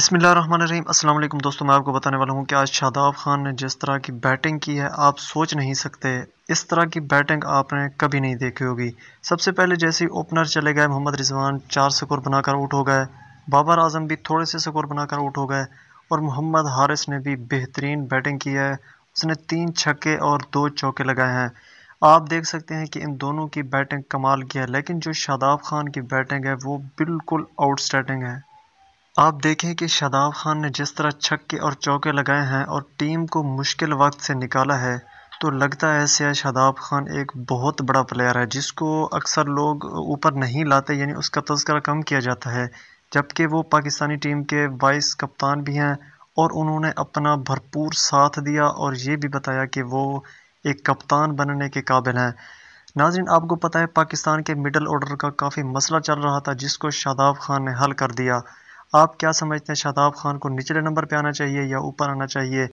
अस्सलाम अल्लाम दोस्तों मैं आपको बताने वाला हूँ कि आज शादाब खान ने जिस तरह की बैटिंग की है आप सोच नहीं सकते इस तरह की बैटिंग आपने कभी नहीं देखी होगी सबसे पहले जैसे ओपनर चले गए मोहम्मद रिजवान चार स्कोर बनाकर आउट हो गए बाबर आजम भी थोड़े से स्कोर बनाकर आउट हो गए और मोहम्मद हारिस ने भी बेहतरीन बैटिंग की है उसने तीन छक्के और दो चौके लगाए हैं आप देख सकते हैं कि इन दोनों की बैटिंग कमाल की है लेकिन जो शादाब खान की बैटिंग है वो बिल्कुल आउटस्टैंडिंग है आप देखें कि शादाब खान ने जिस तरह छक्के और चौके लगाए हैं और टीम को मुश्किल वक्त से निकाला है तो लगता है ऐसे शादाब खान एक बहुत बड़ा प्लेयर है जिसको अक्सर लोग ऊपर नहीं लाते यानी उसका तस्करा कम किया जाता है जबकि वो पाकिस्तानी टीम के वाइस कप्तान भी हैं और उन्होंने अपना भरपूर साथ दिया और ये भी बताया कि वो एक कप्तान बनने के काबिल हैं नाजिन आपको पता है पाकिस्तान के मिडल ऑर्डर का काफ़ी मसला चल रहा था जिसको शादाब खान ने हल कर दिया आप क्या समझते हैं शादाब खान को निचले नंबर पे आना चाहिए या ऊपर आना चाहिए